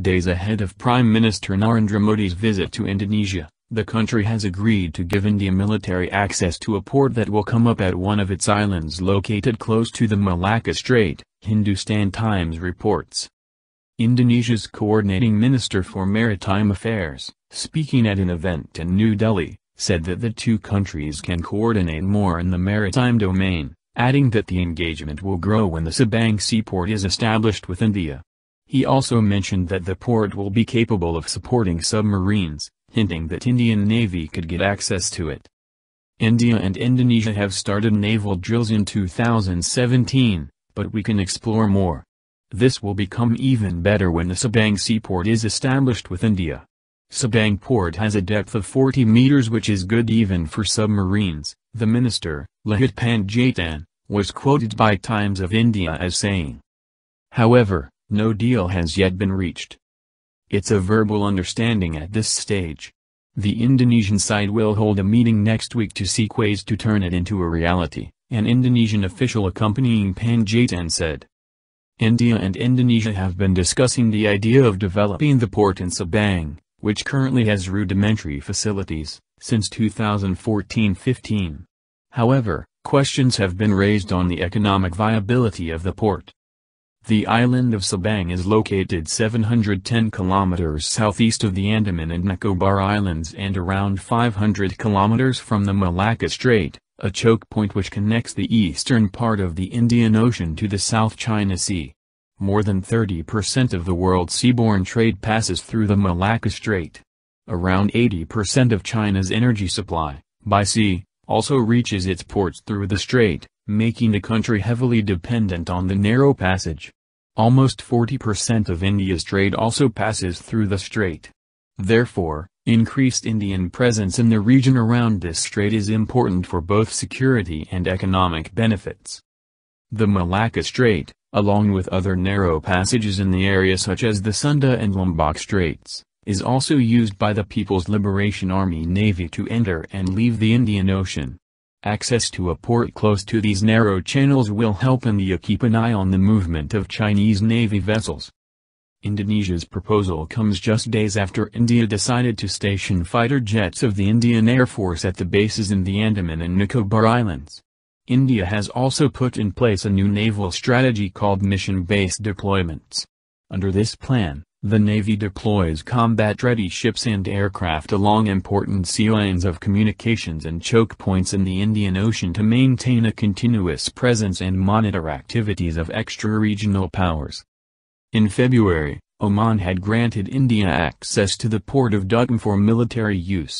Days ahead of Prime Minister Narendra Modi's visit to Indonesia, the country has agreed to give India military access to a port that will come up at one of its islands located close to the Malacca Strait, Hindustan Times reports. Indonesia's coordinating minister for maritime affairs, speaking at an event in New Delhi, said that the two countries can coordinate more in the maritime domain, adding that the engagement will grow when the Sabang seaport is established with India. He also mentioned that the port will be capable of supporting submarines, hinting that Indian Navy could get access to it. India and Indonesia have started naval drills in 2017, but we can explore more. This will become even better when the Sabang seaport is established with India. Sabang port has a depth of 40 meters which is good even for submarines, the minister, Lahit Panjaitan, was quoted by Times of India as saying. However, no deal has yet been reached. It's a verbal understanding at this stage. The Indonesian side will hold a meeting next week to seek ways to turn it into a reality, an Indonesian official accompanying Panjaitan said. India and Indonesia have been discussing the idea of developing the port in Sabang, which currently has rudimentary facilities, since 2014-15. However, questions have been raised on the economic viability of the port. The island of Sabang is located 710 kilometers southeast of the Andaman and Nicobar Islands and around 500 kilometers from the Malacca Strait, a choke point which connects the eastern part of the Indian Ocean to the South China Sea. More than 30% of the world's seaborne trade passes through the Malacca Strait. Around 80% of China's energy supply, by sea, also reaches its ports through the strait, making the country heavily dependent on the narrow passage. Almost 40% of India's trade also passes through the strait. Therefore, increased Indian presence in the region around this strait is important for both security and economic benefits. The Malacca Strait, along with other narrow passages in the area such as the Sunda and Lombok Straits, is also used by the People's Liberation Army Navy to enter and leave the Indian Ocean. Access to a port close to these narrow channels will help India keep an eye on the movement of Chinese Navy vessels. Indonesia's proposal comes just days after India decided to station fighter jets of the Indian Air Force at the bases in the Andaman and Nicobar Islands. India has also put in place a new naval strategy called mission-based deployments. Under this plan, the Navy deploys combat-ready ships and aircraft along important sea lanes of communications and choke points in the Indian Ocean to maintain a continuous presence and monitor activities of extra-regional powers. In February, Oman had granted India access to the port of Dugan for military use.